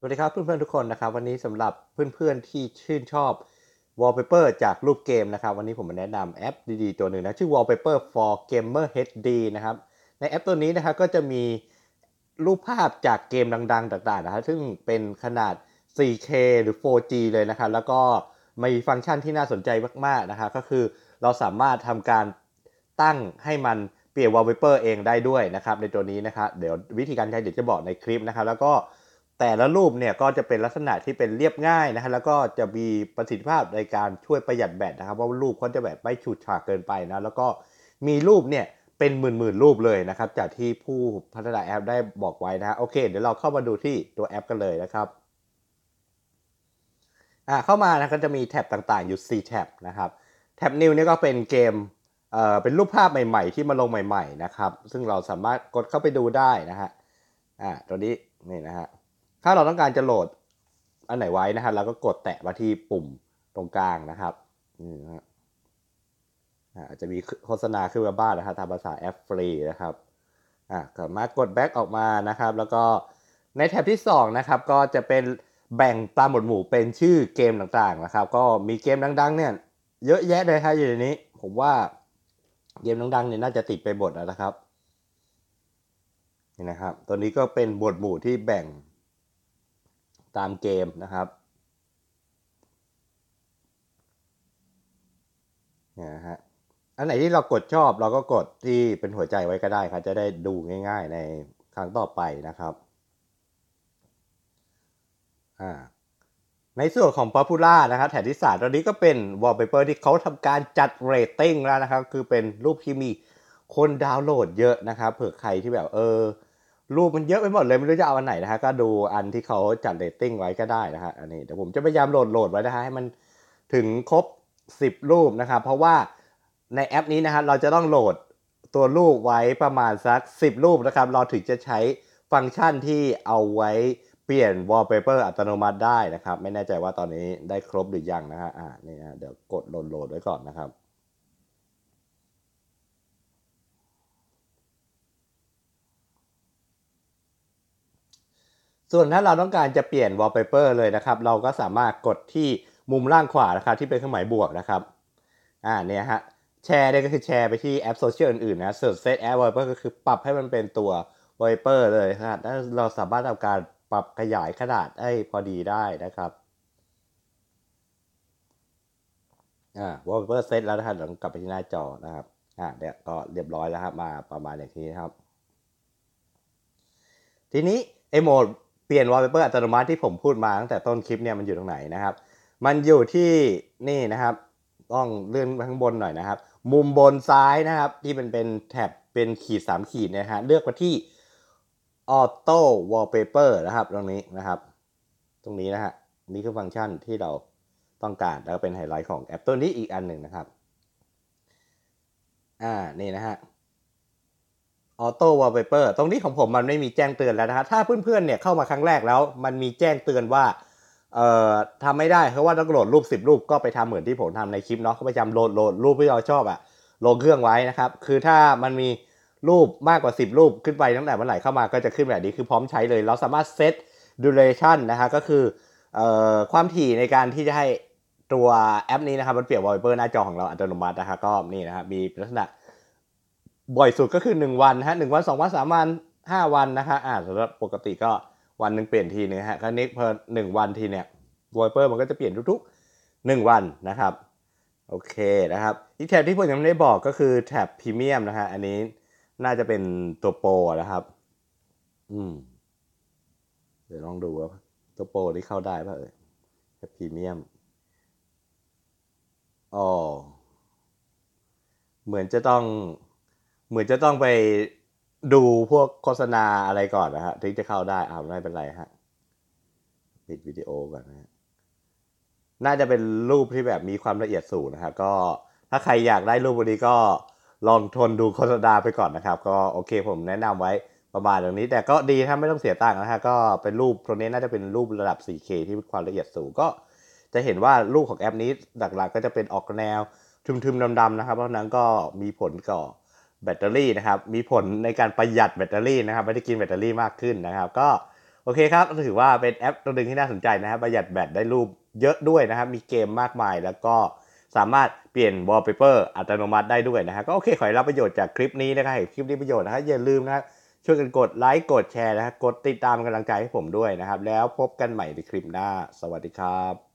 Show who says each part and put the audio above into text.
Speaker 1: สวัสดีครับเพื่อน ๆ ทุกคนนะครับวันนี้สำหรับเพื่อน ๆ ที่ชื่นชอบ wallpaper จากรูปเกมนะครับ วันนี้ผมมาแนะนำแอปดี ๆ ตัวหนึ่งนะชื่อ wallpaper for gamer HD นะครับในแอปตัวนี้นะครับก็จะมีรูปภาพจากเกมดังๆ ต่างๆนะครับซึ่งเป็นขนาด 4K หรือ 4G เลยนะครับแล้วก็มีฟังก์ชันที่น่าสนใจมากๆนะครับก็คือเราสามารถทำการตั้งให้มันเปลี่ยน wallpaper เองได้ด้วยนะครับในตัวนี้นะครับเดี๋ยววิธีการใช้เดี๋ยวจะบอกในคลิปนะครับแล้วก็แต่ละรูปเนี่ยก็จะเป็นลักษณะที่เป็นเรียบง่ายนะฮะแล้วก็จะมีประสิทธิภาพในการช่วยประหยัดแบตนะครับเพราะรูปเขาจะแบบไม่ฉูดฉาดเกินไปนะแล้วก็มีรูปเนี่ยเป็นหมื่นๆรูปเลยนะครับ จากที่ผู้พัฒนาแอปได้บอกไว้นะโอเคเดี๋ยวเราเข้ามาดูที่ตัวแอปกันเลยนะครับอ่าเข้ามานะก็จะมีแท็บต่างๆ อยู่4แท็บนะครับ แท็บนิวนี่ก็เป็นเกมเอ่อเป็นรูปภาพใหม่ ๆ ที่มาลงใหม่ๆนะครับ ซึ่งเราสามารถกดเข้าไปดูได้นะฮะอ่าตัวนี้นี่นะฮะถ้าเราต้องการจะโหลดอันไหนไว้นะครับเราก็กดแตะมาที่ปุ่มตรงกลางนะครับนี่ฮะอาจจะมีโฆษณาขึ้นมาบ้างนะครับทางภาษาแอปฟรีนะครับอ่ากลับมากดแบ็กออกมานะครับแล้วก็ในแท็บที่2นะครับ ก็จะเป็นแบ่งตามหมวดหมู่เป็นชื่อเกมต่างๆนะครับ ก็มีเกมดังๆ เนี่ย เยอะแยะเลยครับอยู่ในนี้ ผมว่าเกมดังๆเนี่ยน่าจะติดไปหมดแล้วนะครับนี่นะครับ ตัวนี้ก็เป็นหมวดหมู่ที่แบ่งตามเกม นะครับเนี่ยฮะอันไหนที่เรากดชอบเราก็กดที่เป็นหัวใจไว้ก็ได้ครับจะได้ดูง่ายๆในครั้งต่อไปนะครับอ่าในส่วนของ Popula นะครับ แถบที่สามตอนนี้ก็เป็น Wallpaper ที่เขาทำการจัดเรตติ้งแล้วนะครับ คือเป็นรูปที่มีคนดาวน์โหลดเยอะนะครับ เผื่อใครที่แบบเออรูปมันเยอะไปหมดเลย ไม่รู้จะเอาอันไหนนะฮะ ก็ดูอันที่เขาจัดเรตติ้งไว้ก็ได้นะฮะอันนี้เดี๋ยวผมจะพยายามโหลดโหลดไว้นะฮะ ให้มันถึงครบ 10 รูปนะครับ เพราะว่าในแอปนี้นะครับเราจะต้องโหลดตัวรูปไว้ประมาณสัก 10 รูปนะครับ เราถึงจะใช้ฟังก์ชันที่เอาไว้เปลี่ยนวอลเปเปอร์อัตโนมัติได้นะครับ ไม่แน่ใจว่าตอนนี้ได้ครบหรือยังนะฮะ อ่านี่นะเดี๋ยวกดโหลดโหลดไว้ก่อนนะครับส่วนถ้าเราต้องการจะเปลี่ยน wallpaper เลยนะครับ เราก็สามารถกดที่มุมล่างขวานะครับที่เป็นเครื่องหมายบวกนะครับอ่าเนี่ยฮะแชร์ได้ก็คือแชร์ไปที่แอปโซเชียลอื่นๆนะเสิร์ชเซตแอปวอลเปอร์ก็คือปรับให้มันเป็นตัว w a l เปอร์เลยคร้บเราสามารถทำการปรับขยายขนาดให้พอดีได้นะครับอ่าวอลเปอร์เซตแล้วนะครับเดี๋ยวกลับไปที่หน้าจอนะครับอ่าเนี่ยก็เรียบร้อยแล้วครับมาประมาณอย่างนี้ครับ ทีนี้ไอโหมดเปลี่ยนวอลเปเปอร์อัตโนมัติที่ผมพูดมาตั้งแต่ต้นคลิปเนี่ยมันอยู่ตรงไหนนะครับ มันอยู่ที่นี่นะครับ ต้องเลื่อนไปข้างบนหน่อยนะครับ มุมบนซ้ายนะครับ ที่เป็นเป็นแท็บเป็นขีด3ขีดนะฮะเลือกมาที่ Auto Wallpaper นะครับ ตรงนี้นะครับ ตรงนี้นะฮะนี่คือฟังก์ชันที่เราต้องการแล้วก็เป็นไฮไลท์ของแอปตัวนี้อีกอันหนึ่งนะครับ อ่านี่นะฮะอโต้วอลเปเปอร์ตรงนี้ของผมมันไม่มีแจ้งเตือนแล้วนะครับถ้าเพื่อนๆเนี่ยเข้ามาครั้งแรกแล้ว มันมีแจ้งเตือนว่าเอ่อทำไม่ได้เพราะว่าต้องโหลดรูป 10 รูปก็ไปทำเหมือนที่ผมทำในคลิปเนาะก็ไปจำโหลดโหลดรูปที่เราชอบอะลงเครื่องไว้นะครับคือถ้ามันมีรูปมากกว่า 10 รูปขึ้นไปตั้งแต่เมื่อไหร่เข้ามาก็จะขึ้นแบบนี้คือพร้อมใช้เลยเราสามารถเซตดูเรชันนะครับก็คือเอ่อความถี่ในการที่จะให้ตัวแอปนี้นะครับมันเปลี่ยนวอลเปเปอร์หน้าจอของเราอัตโนมัตินะครับก็นี่นะครับมีลักษณะบ่อยสุดก็คือ1วันฮะหวันงวันมวัน 5 วันนะคะอ่าสำหรับปกติก็ วันหนึ่งเปลี่ยนทีนึงฮะครั้นี้เพอหนึ่งวันทีเนี่ยไวเปอร์มันก็จะเปลี่ยนทุกๆ1วันนะครับ โอเคนะครับ อีกแท็บที่ผมยังไม่ได้บอกก็คือแท็บพรีเมียมนะฮะอันนี้น่าจะเป็นตัวโปรนะครับ อืมเดี๋ยวลองดูว่าตัวโปรที่เข้าได้ป่ะเอยแท็บพรีเมียมอ๋อเหมือนจะต้องเหมือนจะต้องไปดูพวกโฆษณาอะไรก่อนนะฮะถึงจะเข้าได้อ้าวไม่เป็นไรฮะปิดวิดีโอก่อนนะฮะน่าจะเป็นรูปที่แบบมีความละเอียดสูงนะครับก็ถ้าใครอยากได้รูปวันนี้ก็ลองทนดูโฆษณาไปก่อนนะครับ ก็โอเคผมแนะนำไว้ประมาณตรงนี้ แต่ก็ดีถ้าไม่ต้องเสียตังค์นะฮะก็เป็นรูปตัวนี้น่าจะเป็นรูประดับ 4K ที่มีความละเอียดสูงก็จะเห็นว่ารูปของแอปนี้หลักๆ ก็จะเป็นออกแนวทึมๆดำๆนะครับ เพราะนั้นก็มีผลก่อแบตเตอรี่นะครับ มีผลในการประหยัดแบตเตอรี่นะครับไม่ได้กินแบตเตอรี่มากขึ้นนะครับก็โอเคครับถือว่าเป็นแอปตัวหนึ่งที่น่าสนใจนะครับประหยัดแบตได้รูปเยอะด้วยนะครับมีเกมมากมายแล้วก็สามารถเปลี่ยนวอลเปเปอร์อัตโนมัติได้ด้วยนะครับก็โอเค ขอให้รับประโยชน์จากคลิปนี้นะครับเห็นคลิปนี้ประโยชน์นะครับอย่าลืมนะครับช่วยกันกดไลค์กดแชร์นะครับกดติดตามกำลังใจให้ผมด้วยนะครับแล้วพบกันใหม่ในคลิปหน้าสวัสดีครับ